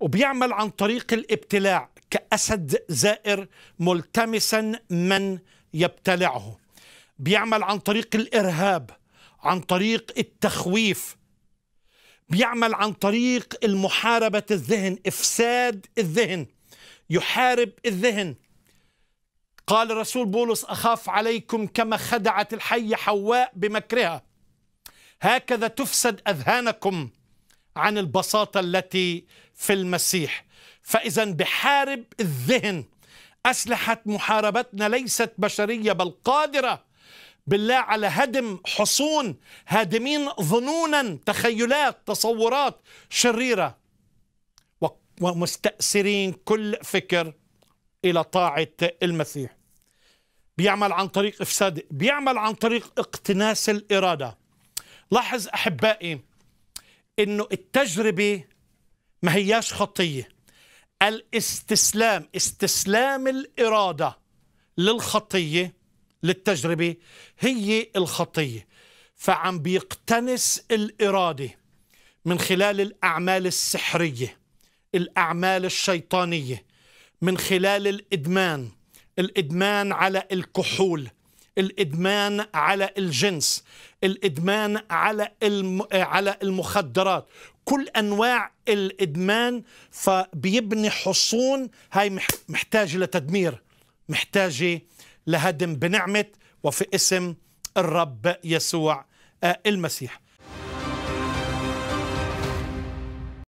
وبيعمل عن طريق الابتلاع كأسد زائر ملتمسا من يبتلعه بيعمل عن طريق الإرهاب عن طريق التخويف بيعمل عن طريق المحاربة الذهن إفساد الذهن يحارب الذهن قال الرسول بولس أخاف عليكم كما خدعت الحية حواء بمكرها هكذا تفسد أذهانكم عن البساطه التي في المسيح فاذا بحارب الذهن اسلحه محاربتنا ليست بشريه بل قادره بالله على هدم حصون هادمين ظنونا تخيلات تصورات شريره ومستأسرين كل فكر إلى طاعة المسيح بيعمل عن طريق إفساد بيعمل عن طريق اقتناس الإرادة لاحظ أحبائي انه التجربه ما هياش خطيه الاستسلام استسلام الاراده للخطيه للتجربه هي الخطيه فعم بيقتنس الاراده من خلال الاعمال السحريه الاعمال الشيطانيه من خلال الادمان الادمان على الكحول الادمان على الجنس الادمان على على المخدرات كل انواع الادمان فبيبني حصون هاي محتاجه لتدمير محتاجه لهدم بنعمه وفي اسم الرب يسوع آه، المسيح